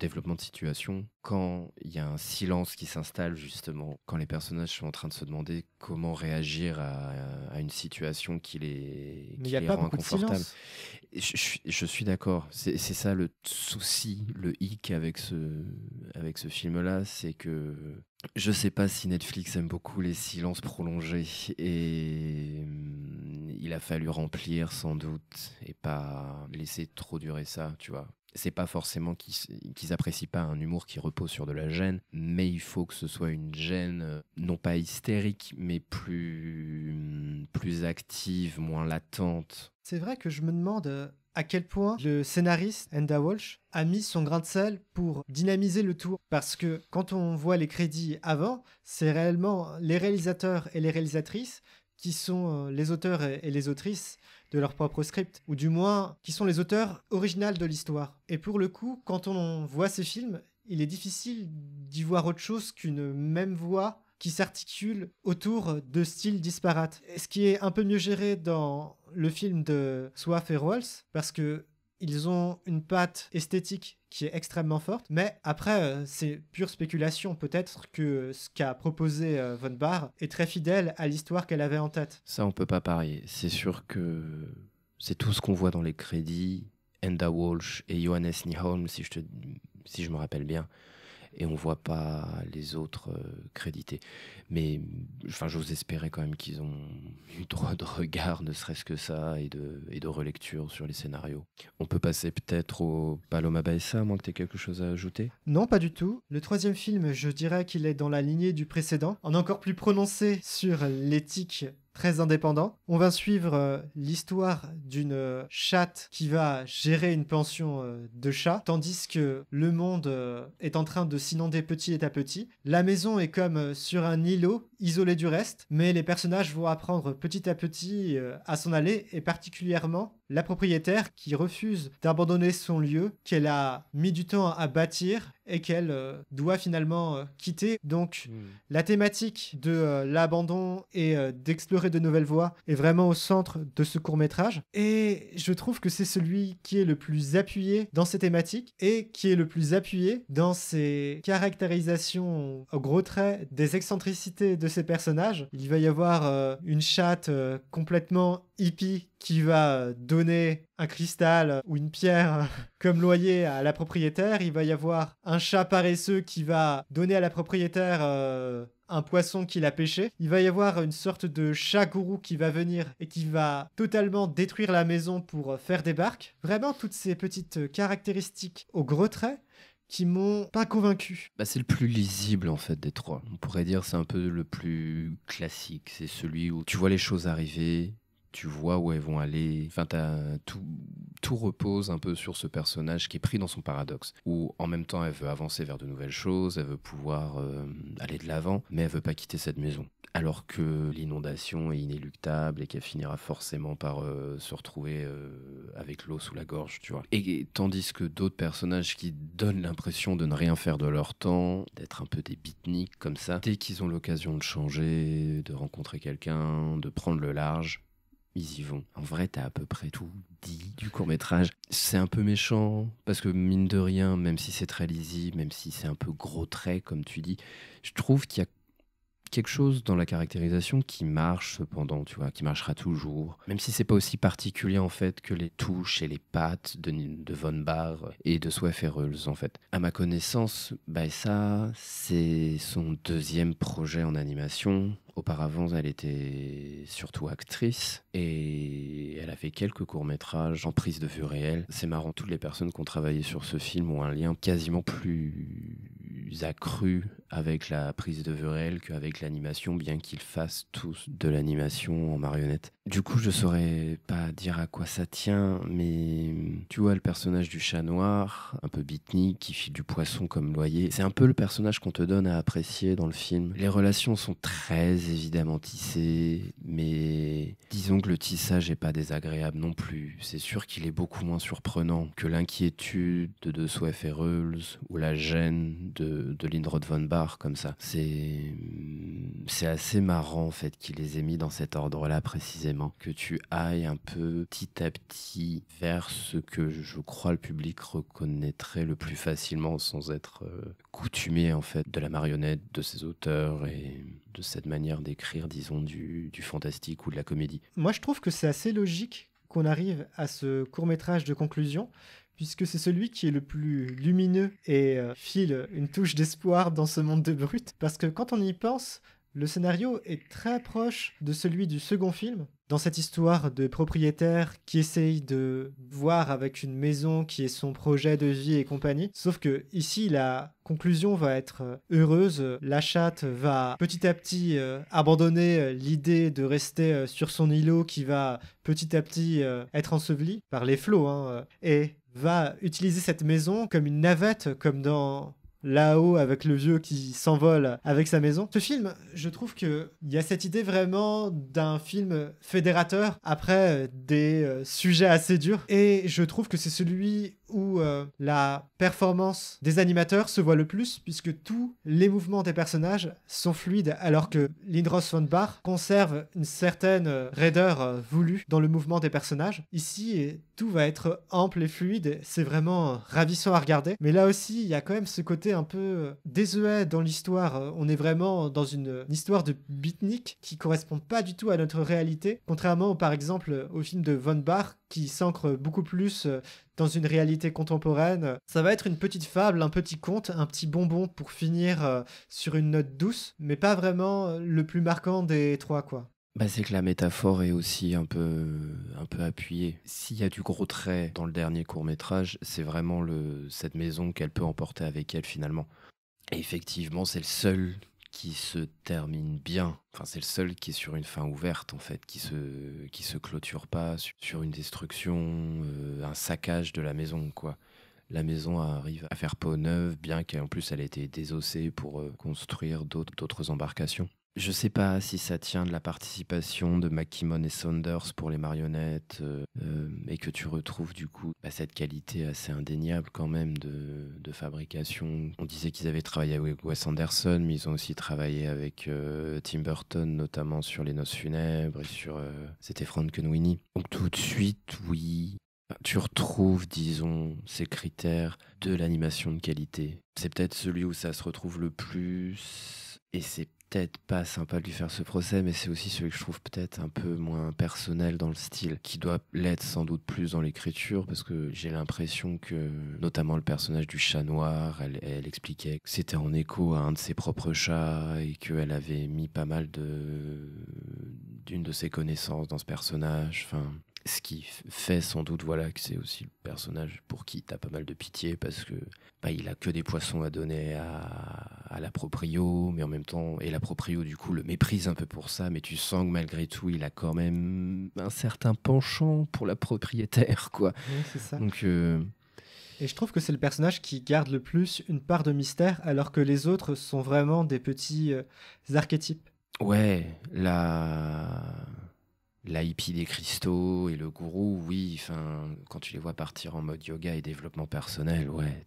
développement de situation, quand il y a un silence qui s'installe justement, quand les personnages sont en train de se demander comment réagir à, une situation qui les, qui les rend inconfortables. Je, je, suis d'accord. C'est ça le souci, le hic avec ce, avec ce film-là, c'est que je sais pas si Netflix aime beaucoup les silences prolongés et hum, il a fallu remplir sans doute et pas laisser trop durer ça, tu vois c'est pas forcément qu'ils apprécient pas un humour qui repose sur de la gêne, mais il faut que ce soit une gêne euh, non pas hystérique, mais plus, mm, plus active, moins latente. C'est vrai que je me demande euh, à quel point le scénariste Enda Walsh a mis son grain de sel pour dynamiser le tour. Parce que quand on voit les crédits avant, c'est réellement les réalisateurs et les réalisatrices qui sont euh, les auteurs et les autrices de leur propre script, ou du moins qui sont les auteurs originaux de l'histoire. Et pour le coup, quand on voit ces films, il est difficile d'y voir autre chose qu'une même voix qui s'articule autour de styles disparates. Ce qui est un peu mieux géré dans le film de Soif et Rawls, parce que ils ont une patte esthétique qui est extrêmement forte, mais après, euh, c'est pure spéculation. Peut-être que ce qu'a proposé euh, Von Barr est très fidèle à l'histoire qu'elle avait en tête. Ça, on peut pas parier. C'est sûr que c'est tout ce qu'on voit dans les crédits. Enda Walsh et Johannes Niholm, si si je me rappelle bien et on voit pas les autres euh, crédités. Mais enfin, j'ose espérer quand même qu'ils ont [LAUGHS] eu droit de regard, ne serait-ce que ça, et de, et de relecture sur les scénarios. On peut passer peut-être au Paloma Baessa, à moins que tu aies quelque chose à ajouter Non, pas du tout. Le troisième film, je dirais qu'il est dans la lignée du précédent, en encore plus prononcé sur l'éthique très indépendant. On va suivre euh, l'histoire d'une euh, chatte qui va gérer une pension euh, de chat, tandis que le monde est en train de s'inonder petit à petit. La maison est comme sur un îlot, isolé du reste, mais les personnages vont apprendre petit à petit à s'en aller, et particulièrement la propriétaire qui refuse d'abandonner son lieu qu'elle a mis du temps à bâtir et qu'elle euh, doit finalement euh, quitter. Donc hmm. la thématique de euh, l'abandon et d'explorer de nouvelles voies est vraiment au centre de ce court métrage. Et je trouve que c'est celui qui est le plus appuyé dans ces thématiques et qui est le plus appuyé dans ses caractérisations au gros trait des excentricités de ses personnages. Il va y avoir une chatte complètement hippie qui va donner un cristal ou une pierre [LAUGHS] comme loyer à la propriétaire. Il va y avoir un chat paresseux qui va donner à la propriétaire euh, un poisson qu'il a pêché. Il va y avoir une sorte de chat gourou qui va venir et qui va totalement détruire la maison pour faire des barques. Vraiment, toutes ces petites caractéristiques au gros trait qui m'ont pas convaincu. Bah, c'est le plus lisible en fait des trois. On pourrait dire c'est un peu le plus classique. C'est celui où tu vois les choses arriver, tu vois où elles vont aller. Enfin, tout, tout repose un peu sur ce personnage qui est pris dans son paradoxe, où en même temps elle veut avancer vers de nouvelles choses, elle veut pouvoir euh, aller de l'avant, mais elle veut pas quitter cette maison. Alors que l'inondation est inéluctable et qu'elle finira forcément par euh, se retrouver euh, avec l'eau sous la gorge, tu vois. Et, tandis que d'autres personnages qui donnent l'impression de ne rien faire de leur temps, d'être un peu des bitniques comme ça, dès qu'ils ont l'occasion de changer, de rencontrer quelqu'un, de prendre le large, ils y vont. En vrai, t'as à peu près tout dit du court métrage. C'est un peu méchant, parce que mine de rien, même si c'est très lisible, même si c'est un peu gros trait, comme tu dis, je trouve qu'il y a quelque chose dans la caractérisation qui marche cependant, tu vois, qui marchera toujours. Même si c'est pas aussi particulier en fait que les touches et les pattes de, Von Bar et de Swift en fait. À ma connaissance, bah ça, c'est son deuxième projet en animation. Auparavant, elle était surtout actrice et elle a fait quelques courts-métrages en prise de vue réelle. C'est marrant, toutes les personnes qui ont travaillé sur ce film ont un lien quasiment plus accru avec la prise de vue réelle qu'avec l'animation, bien qu'ils fassent tous de l'animation en marionnette. Du coup, je saurais pas dire à quoi ça tient, mais tu vois le personnage du chat noir, un peu bitnik, qui file du poisson comme loyer, c'est un peu le personnage qu'on te donne à apprécier dans le film. Les relations sont très évidemment tissé, mais disons que le tissage n'est pas désagréable non plus. C'est sûr qu'il est beaucoup moins surprenant que l'inquiétude de Swift et ou la gêne de, de von Bar comme ça. C'est assez marrant en fait qu'il les ait mis dans cet ordre-là précisément, que tu ailles un peu petit à petit vers ce que je crois le public reconnaîtrait le plus facilement sans être euh, coutumier en fait de la marionnette de ses auteurs et de cette manière d'écrire, disons, du, fantastique ou de la comédie. Moi, je trouve que c'est assez logique qu'on arrive à ce court métrage de conclusion, puisque c'est celui qui est le plus lumineux et euh, file une touche d'espoir dans ce monde de brut. Parce que quand on y pense, le scénario est très proche de celui du second film, dans cette histoire de propriétaire qui essaye de voir avec une maison qui est son projet de vie et compagnie. Sauf que ici, la conclusion va être euh, heureuse. La chatte va petit à petit euh, abandonner euh, l'idée de rester sur son îlot qui va petit à petit être enseveli par les flots hein, et va utiliser cette maison comme une navette, comme dans là-haut avec le vieux qui s'envole avec sa maison. Ce film, je trouve qu'il y a cette idée vraiment d'un film fédérateur après euh, des euh, sujets assez durs. Et je trouve que c'est celui où euh, la performance des animateurs se voit le plus, puisque tous les mouvements des personnages sont fluides, alors que Lindros von Bar conserve une certaine euh, raideur euh, voulue dans le mouvement des personnages. Ici, tout va être ample et fluide, c'est vraiment ravissant à regarder. Mais là aussi, il y a quand même ce côté un peu désuet dans l'histoire. On est vraiment dans une, histoire de beatnik qui correspond pas du tout à notre réalité, contrairement par exemple au film de Von Bar qui s'ancre beaucoup plus dans une réalité contemporaine. Ça va être une petite fable, un petit conte, un petit bonbon pour finir euh, sur une note douce, mais pas vraiment euh, le plus marquant des trois, quoi. Bah c'est que la métaphore est aussi un peu, un peu appuyée. S'il y a du gros trait dans le dernier court métrage, c'est vraiment le, cette maison qu'elle peut emporter avec elle finalement. effectivement, c'est le seul qui se termine bien. Enfin, c'est le seul qui est sur une fin ouverte, en fait, qui se, qui se clôture pas sur une destruction, euh, un saccage de la maison, quoi. La maison arrive à faire peau neuve, bien qu'en plus elle ait été désossée pour euh, construire d'autres embarcations. Je sais pas si ça tient de la participation de McKimon et Saunders pour les marionnettes euh, euh, et que tu retrouves du coup bah, cette qualité assez indéniable quand même de, de fabrication. On disait qu'ils avaient travaillé avec Wes Anderson, mais ils ont aussi travaillé avec euh, Tim Burton, notamment sur Les Noces Funèbres et sur. Euh, c'était Frankenweenie. Winnie. Donc tout de suite, oui, tu retrouves, disons, ces critères de l'animation de qualité. C'est peut-être celui où ça se retrouve le plus et c'est peut-être pas sympa de lui faire ce procès, mais c'est aussi celui que je trouve peut-être un peu moins personnel dans le style, qui doit l'être sans doute plus dans l'écriture, parce que j'ai l'impression que, notamment le personnage du chat noir, elle, expliquait que c'était en écho à un de ses propres chats et qu'elle avait mis pas mal de d'une de ses connaissances dans ce personnage. Enfin, ce qui fait sans doute voilà que c'est aussi le personnage pour qui t'as pas mal de pitié parce que bah, il a que des poissons à donner à, à la proprio mais en même temps et la proprio du coup le méprise un peu pour ça mais tu sens que malgré tout il a quand même un certain penchant pour la propriétaire quoi donc euh, Et je trouve que c'est le personnage qui garde le plus une part de mystère, alors que les autres sont vraiment des petits euh, archétypes. Ouais, la la des cristaux et le gourou, oui, enfin, quand tu les vois partir en mode yoga et développement personnel, ouais,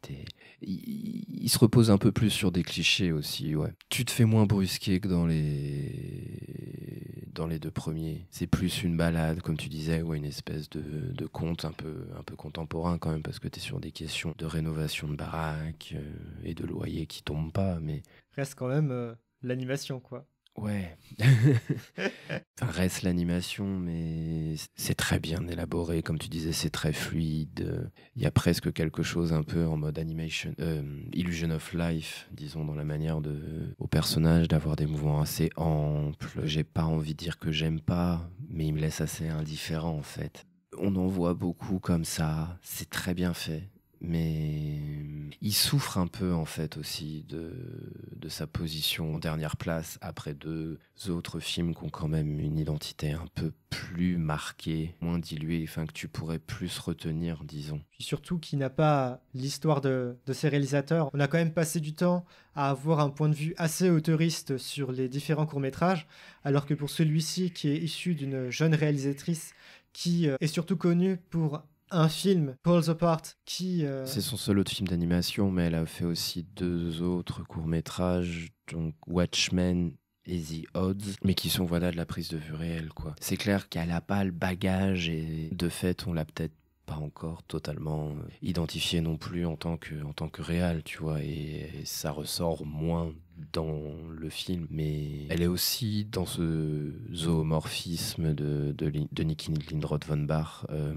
ils se reposent un peu plus sur des clichés aussi, ouais. Tu te fais moins brusquer que dans les dans les deux premiers. C'est plus une balade, comme tu disais, ou ouais, une espèce de, de conte un peu un peu contemporain quand même, parce que tu es sur des questions de rénovation de baraques euh, et de loyers qui tombent pas, mais reste quand même euh, l'animation, quoi. Ouais. [LAUGHS] ça reste l'animation, mais c'est très bien élaboré. Comme tu disais, c'est très fluide. Il y a presque quelque chose un peu en mode animation, euh, illusion of life, disons, dans la manière de, au personnage d'avoir des mouvements assez amples. J'ai pas envie de dire que j'aime pas, mais il me laisse assez indifférent en fait. On en voit beaucoup comme ça. C'est très bien fait mais il souffre un peu en fait aussi de, sa position en dernière place après deux autres films qui ont quand même une identité un peu plus marquée, moins diluée, enfin que tu pourrais plus retenir, disons. Puis surtout qui n'a pas l'histoire de, de ses réalisateurs. On a quand même passé du temps à avoir un point de vue assez autoriste sur les différents courts-métrages, alors que pour celui-ci qui est issu d'une jeune réalisatrice qui euh, est surtout connue pour un film, The Apart, qui... Euh, C'est son seul autre film d'animation, mais elle a fait aussi deux autres courts-métrages, donc Watchmen et The Odds, mais qui sont voilà de la prise de vue réelle quoi. C'est clair qu'elle a pas le bagage et de fait on l'a peut-être pas encore totalement euh, identifié non plus en tant que en tant que réel tu vois, et, ça ressort moins dans le film, mais elle est aussi dans ce zoomorphisme de, de, de Nicky Lindroth von Bar, euh,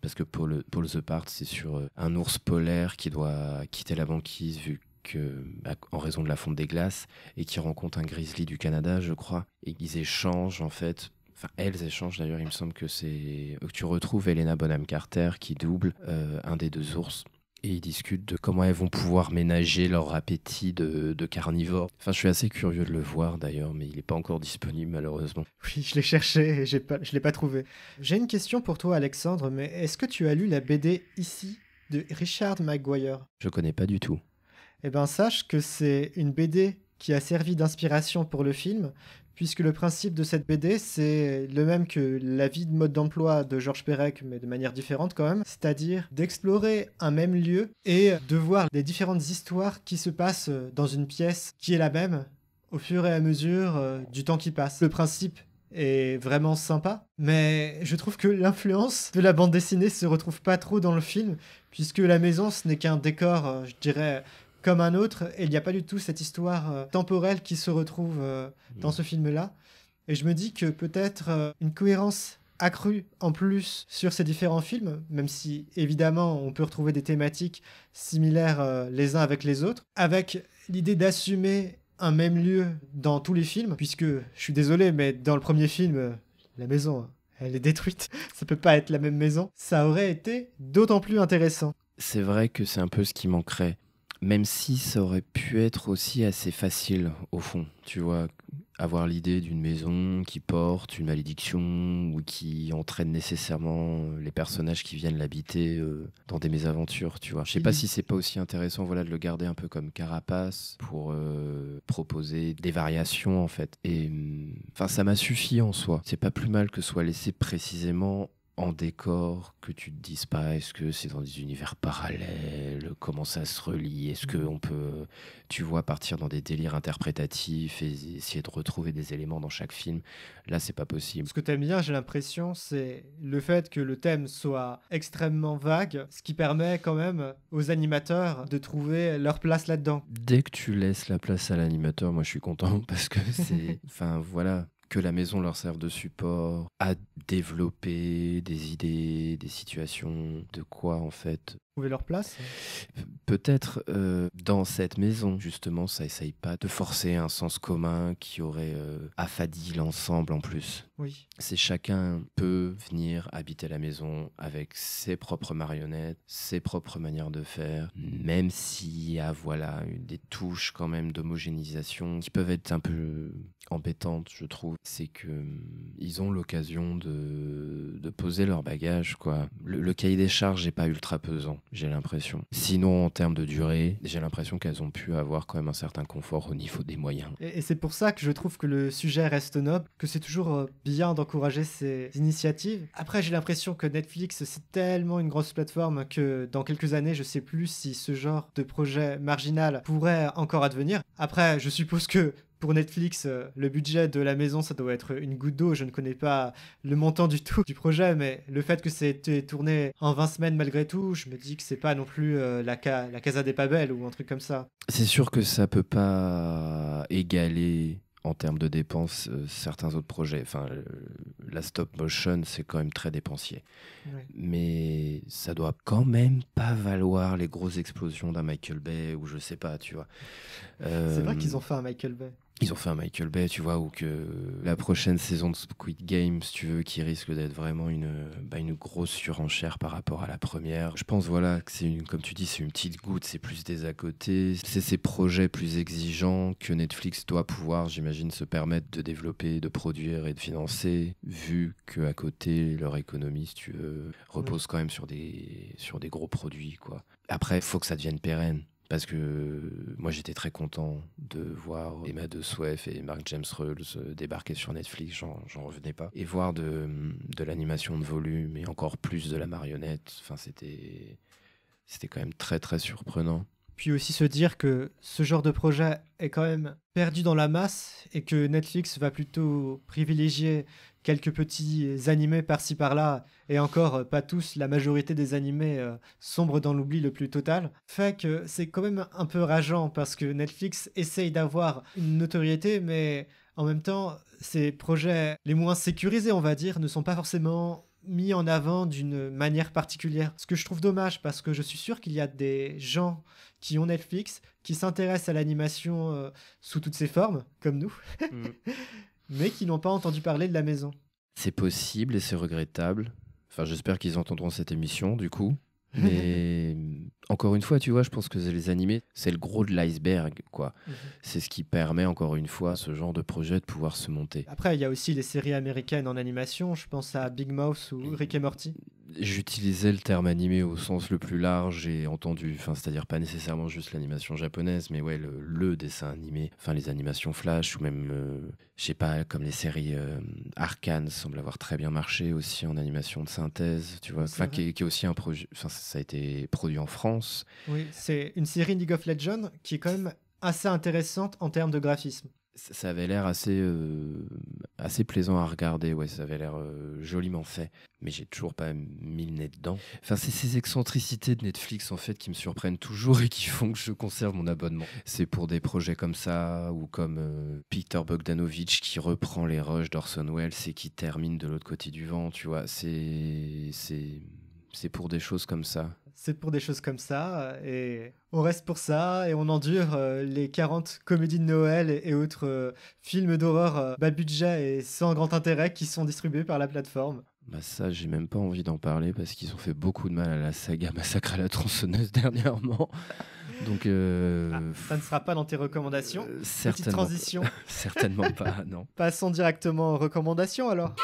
parce que Paul, Paul the Part, c'est sur euh, un ours polaire qui doit quitter la banquise vu que, en raison de la fonte des glaces, et qui rencontre un grizzly du Canada, je crois, et ils échangent en fait elles échangent d'ailleurs, il me semble que c'est. Tu retrouves Elena Bonham Carter qui double euh, un des deux ours. Et ils discutent de comment elles vont pouvoir ménager leur appétit de, carnivore. Enfin, je suis assez curieux de le voir d'ailleurs, mais il n'est pas encore disponible malheureusement. Oui, je l'ai cherché et je ne l'ai pas trouvé. J'ai une question pour toi, Alexandre, mais est-ce que tu as lu la BD Ici de Richard Maguire Je connais pas du tout. Eh bien, sache que c'est une BD qui a servi d'inspiration pour le film, puisque le principe de cette BD, c'est le même que la vie de mode d'emploi de Georges Perec, mais de manière différente quand même, c'est-à-dire d'explorer un même lieu et de voir les différentes histoires qui se passent dans une pièce qui est la même au fur et à mesure euh, du temps qui passe. Le principe est vraiment sympa, mais je trouve que l'influence de la bande dessinée se retrouve pas trop dans le film, puisque la maison, ce n'est qu'un décor, euh, je dirais, comme un autre, et il n'y a pas du tout cette histoire euh, temporelle qui se retrouve euh, dans mm. ce film-là. Et je me dis que peut-être euh, une cohérence accrue en plus sur ces différents films, même si évidemment on peut retrouver des thématiques similaires les uns avec les autres, avec l'idée d'assumer un même lieu dans tous les films, puisque je suis désolé, mais dans le premier film, la maison, hein, elle est détruite, [LAUGHS] ça peut pas être la même maison, ça aurait été d'autant plus intéressant. C'est vrai que c'est un peu ce qui manquerait. Même si ça aurait pu être aussi assez facile, au fond, tu vois, avoir l'idée d'une maison qui porte une malédiction ou qui entraîne nécessairement euh, les personnages qui viennent l'habiter euh, dans des mésaventures, tu vois. Je sais pas mhm. si c'est pas aussi intéressant, voilà, de le garder un peu comme carapace pour euh, proposer des variations, en fait. Et, mm, enfin, ça m'a suffi en soi. C'est pas plus mal que soit laissé précisément en décor que tu te dises pas est-ce que c'est dans des univers parallèles comment ça se relie est-ce mmh. que on peut tu vois partir dans des délires interprétatifs et essayer de retrouver des éléments dans chaque film là c'est pas possible ce que t'aimes bien j'ai l'impression c'est le fait que le thème soit extrêmement vague ce qui permet quand même aux animateurs de trouver leur place là-dedans dès que tu laisses la place à l'animateur moi je suis content [LAUGHS] parce que c'est enfin voilà que la maison leur serve de support à développer des idées, des situations, de quoi en fait trouver leur place Peut-être euh, dans cette maison, justement, ça essaye pas de forcer un sens commun qui aurait euh, affadi l'ensemble en plus. Oui. C'est chacun peut venir habiter la maison avec ses propres marionnettes, ses propres manières de faire, même s'il y a voilà, des touches quand même d'homogénéisation qui peuvent être un peu embêtante, je trouve, c'est que hum, ils ont l'occasion de, poser leur bagage, quoi. Le, cahier des charges n'est pas ultra pesant, j'ai l'impression. Sinon, en termes de durée, j'ai l'impression qu'elles ont pu avoir quand même un certain confort au niveau des moyens. Et, c'est pour ça que je trouve que le sujet reste noble, que c'est toujours euh, bien d'encourager ces initiatives. Après, j'ai l'impression que Netflix, c'est tellement une grosse plateforme que dans quelques années, je sais plus si ce genre de projet marginal pourrait encore advenir. Après, je suppose que pour Netflix, euh, le budget de la maison, ça doit être une goutte d'eau. Je ne connais pas le montant du tout du projet, mais le fait que c'était tourné en 20 semaines malgré tout, je me dis que c'est pas non plus euh, la, la Casa des Pabels ou un truc comme ça. C'est sûr que ça peut pas égaler en termes de dépenses euh, certains autres projets. Enfin, la stop motion, c'est quand même très dépensier. Mais ça doit quand même pas valoir les grosses explosions d'un Michael Bay ou je sais pas, tu vois. C'est vrai qu'ils ont fait un Michael Bay ils ont fait un Michael Bay, tu vois, ou que la prochaine saison de Squid Game, tu veux, qui risque d'être vraiment une, bah, une grosse surenchère par rapport à la première. Je pense, voilà, que c'est une, comme tu dis, c'est une petite goutte, c'est plus des à côté, c'est ces projets plus exigeants que Netflix doit pouvoir, j'imagine, se permettre de développer, de produire et de financer, vu que à côté, leur économie, si tu veux, repose quand même sur des, sur des gros produits, quoi. Après, il faut que ça devienne pérenne parce que moi j'étais très content de voir Emma de Swift et Mark James Rules euh, débarquer sur Netflix, j'en revenais pas. Et voir de, l'animation de volume et encore plus de la marionnette, c'était c'était quand même très très surprenant. Puis aussi se dire que ce genre de projet est quand même perdu dans la masse et que Netflix va plutôt privilégier quelques petits animés par-ci par-là, et encore euh, pas tous, la majorité des animés euh, sombre dans l'oubli le plus total, fait que c'est quand même un peu rageant parce que Netflix essaye d'avoir une notoriété, mais en même temps, ces projets les moins sécurisés, on va dire, ne sont pas forcément mis en avant d'une manière particulière. Ce que je trouve dommage parce que je suis sûr qu'il y a des gens qui ont Netflix, qui s'intéressent à l'animation euh, sous toutes ses formes, comme nous, mm. [LAUGHS] mais qui n'ont pas entendu parler de la maison. C'est possible et c'est regrettable. Enfin, j'espère qu'ils entendront cette émission, du coup. [LAUGHS] Mais mm, encore une fois, tu vois, je pense que les animés, c'est le gros de l'iceberg, quoi. Mhm. C'est ce qui permet, encore une fois, ce genre de projet de pouvoir se monter. Après, il y a aussi les séries américaines en animation. Je pense à Big Mouth ou mm. Rick et Morty. J'utilisais le terme animé au sens le plus large et entendu, enfin, c'est-à-dire pas nécessairement juste l'animation japonaise, mais ouais, le, dessin animé, enfin les animations flash ou même, euh, je sais pas, comme les séries euh, arcanes semblent avoir très bien marché aussi en animation de synthèse, tu vois, qui, est aussi un projet, enfin, ça a été produit en France. Oui, c'est une série League of Legends qui est quand même assez intéressante en termes de graphisme. Ça avait l'air assez, euh, assez plaisant à regarder, ouais, ça avait l'air euh, joliment fait, mais j'ai toujours pas mis le nez dedans. Enfin, c'est ces excentricités de Netflix en fait qui me surprennent toujours et qui font que je conserve mon abonnement. C'est pour des projets comme ça ou comme euh, Peter Bogdanovich qui reprend les rushs d'Orson Welles et qui termine de l'autre côté du vent, tu vois. c'est pour des choses comme ça c'est pour des choses comme ça. Et on reste pour ça et on endure euh, les 40 comédies de Noël et, autres euh, films d'horreur euh, bas budget et sans grand intérêt qui sont distribués par la plateforme. Bah ça, j'ai même pas envie d'en parler parce qu'ils ont fait beaucoup de mal à la saga [LAUGHS] Massacre à la tronçonneuse dernièrement. Donc, euh, ah, ça ne sera pas dans tes recommandations. certainement. transition. [LAUGHS] certainement pas, non. Passons directement aux recommandations alors.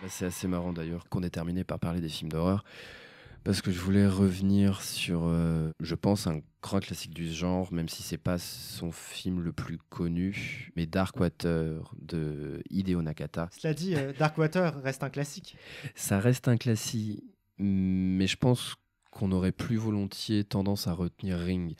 Bah, c'est assez marrant d'ailleurs qu'on ait terminé par parler des films d'horreur, parce que je voulais revenir sur, euh, je pense, un grand classique du genre, même si c'est pas son film le plus connu, mais Darkwater de Hideo Nakata. Cela dit, euh, Darkwater reste un classique. Ça reste un classique, mais je pense qu'on aurait plus volontiers tendance à retenir Ring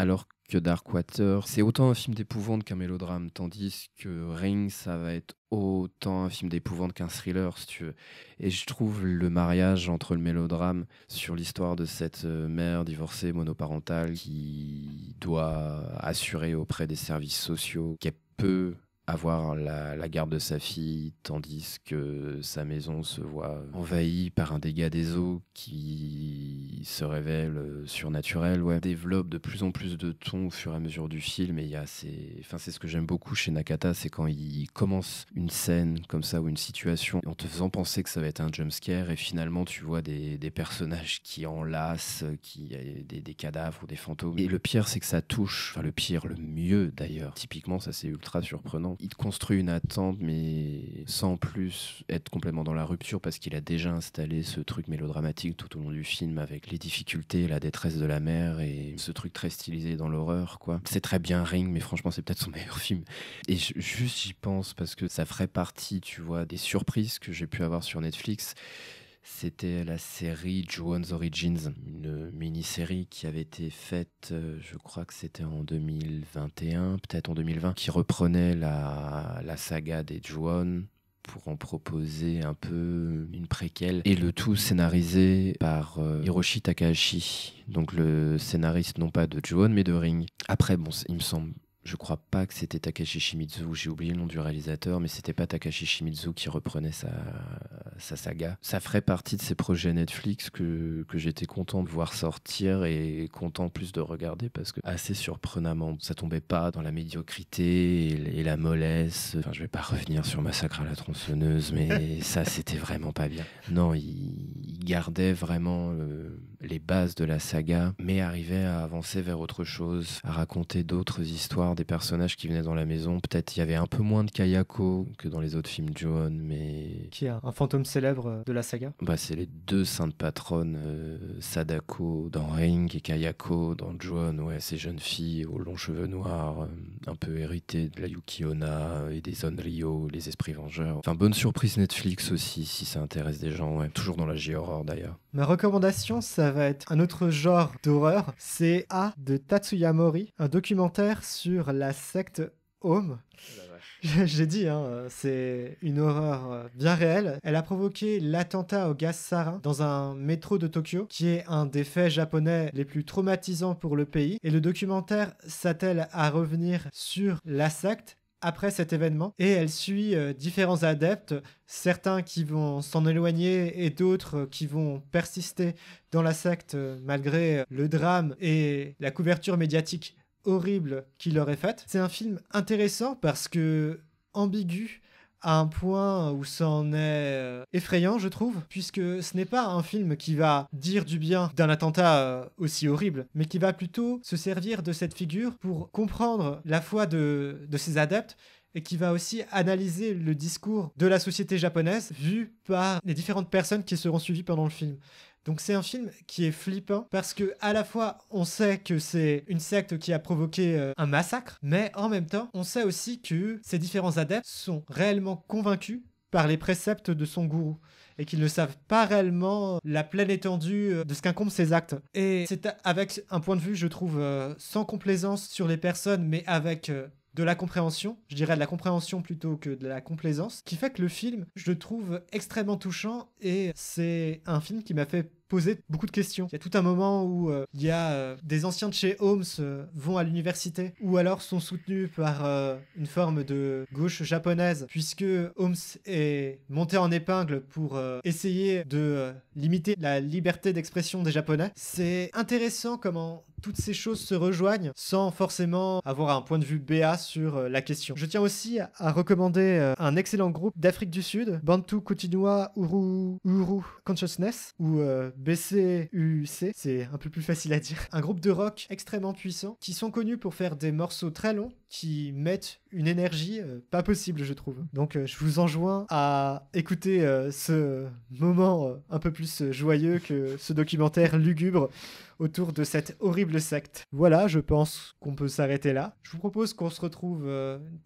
alors que Darkwater, c'est autant un film d'épouvante qu'un mélodrame, tandis que Ring, ça va être autant un film d'épouvante qu'un thriller, si tu veux. Et je trouve le mariage entre le mélodrame sur l'histoire de cette euh, mère divorcée, monoparentale, qui doit assurer auprès des services sociaux qu'elle peut avoir la, garde de sa fille, tandis que sa maison se voit envahie par un dégât des eaux qui se révèle euh, surnaturel, Elle développe de plus en plus de tons au fur et à mesure du film. Et il y a ces... enfin, c'est ce que j'aime beaucoup chez Nakata, c'est quand il commence une scène comme ça ou une situation en te faisant penser que ça va être un jumpscare et finalement tu vois des, des personnages qui enlacent, qui euh, des, des cadavres ou des fantômes. Et le pire, c'est que ça touche, enfin le pire, le mieux d'ailleurs. Typiquement, ça c'est ultra surprenant il construit une attente, mais sans plus être complètement dans la rupture, parce qu'il a déjà installé ce truc mélodramatique tout au long du film, avec les difficultés, la détresse de la mère, et ce truc très stylisé dans l'horreur, quoi. C'est très bien Ring, mais franchement, c'est peut-être son [LAUGHS] meilleur film. Et juste, j'y pense, parce que ça ferait partie, tu vois, des surprises que j'ai pu avoir sur Netflix. C'était la série Joan's Origins, une mini-série qui avait été faite, euh, je crois que c'était en 2021, peut-être en 2020, qui reprenait la, saga des Joan pour en proposer un peu une préquelle. Et le tout scénarisé par euh, Hiroshi Takahashi, donc le scénariste non pas de Joan mais de Ring. Après, bon, il me semble je crois pas que c'était Takashi Shimizu, j'ai oublié le nom du réalisateur, mais c'était pas Takashi Shimizu qui reprenait sa, saga. Ça ferait partie de ces projets Netflix que, j'étais content de voir sortir et content plus de regarder parce que assez surprenamment, ça tombait pas dans la médiocrité et, la mollesse. Enfin, je vais pas revenir sur Massacre à la tronçonneuse, mais [LAUGHS] ça c'était vraiment pas bien. Non, il, il gardait vraiment les bases de la saga, mais arrivait à avancer vers autre chose, à raconter d'autres histoires des personnages qui venaient dans la maison. Peut-être il y avait un peu moins de Kayako que dans les autres films John, mais... Qui est un fantôme célèbre euh, de la saga bah, C'est les deux saintes patronnes, euh, Sadako dans Ring et Kayako dans John, ouais, ces jeunes filles aux longs cheveux noirs, euh, un peu héritées de la Yukiona et des Onryo, les esprits vengeurs. Enfin, bonne surprise Netflix aussi, si ça intéresse des gens, ouais. toujours dans la J-Horror d'ailleurs. Ma recommandation, ça va être un autre genre d'horreur, c'est A de Tatsuya Mori, un documentaire sur la secte Home. Oh [LAUGHS] J'ai dit, hein, c'est une horreur bien réelle. Elle a provoqué l'attentat au gaz sarin dans un métro de Tokyo, qui est un des faits japonais les plus traumatisants pour le pays. Et le documentaire s'attelle à revenir sur la secte après cet événement et elle suit euh, différents adeptes, certains qui vont s'en éloigner et d'autres euh, qui vont persister dans la secte euh, malgré le drame et la couverture médiatique horrible qui leur est faite. C'est un film intéressant parce que ambigu, à un point où ça est euh, effrayant, je trouve, puisque ce n'est pas un film qui va dire du bien d'un attentat euh, aussi horrible, mais qui va plutôt se servir de cette figure pour comprendre la foi de, de ses adeptes et qui va aussi analyser le discours de la société japonaise vu par les différentes personnes qui seront suivies pendant le film. Donc c'est un film qui est flippant parce que à la fois on sait que c'est une secte qui a provoqué euh, un massacre, mais en même temps on sait aussi que ces différents adeptes sont réellement convaincus par les préceptes de son gourou et qu'ils ne savent pas réellement euh, la pleine étendue euh, de ce qu'incombe ses actes. Et c'est avec un point de vue, je trouve, sans complaisance sur les personnes, mais avec de la compréhension, je dirais de la compréhension plutôt que de la complaisance, qui fait que le film, je le trouve extrêmement touchant et c'est un film qui m'a fait poser beaucoup de questions. Il y a tout un moment où euh, il y a euh, des anciens de chez Holmes euh, vont à l'université ou alors sont soutenus par une forme de gauche japonaise puisque Holmes est monté en épingle pour essayer de limiter la liberté d'expression des japonais. C'est intéressant comment toutes ces choses se rejoignent sans forcément avoir un point de vue BA sur euh, la question. Je tiens aussi à recommander euh, un excellent groupe d'Afrique du Sud, Bantu Continua Uru, Uru Consciousness, ou euh, BCUC, c'est un peu plus facile à dire. Un groupe de rock extrêmement puissant qui sont connus pour faire des morceaux très longs qui mettent une énergie euh, pas possible, je trouve. Donc euh, je vous enjoins à écouter euh, ce moment un peu plus joyeux que ce documentaire lugubre autour de cette horrible secte. Voilà, je pense qu'on peut s'arrêter là. Je vous propose qu'on se retrouve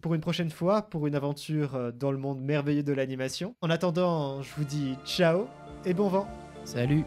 pour une prochaine fois pour une aventure dans le monde merveilleux de l'animation. En attendant, je vous dis ciao et bon vent. Salut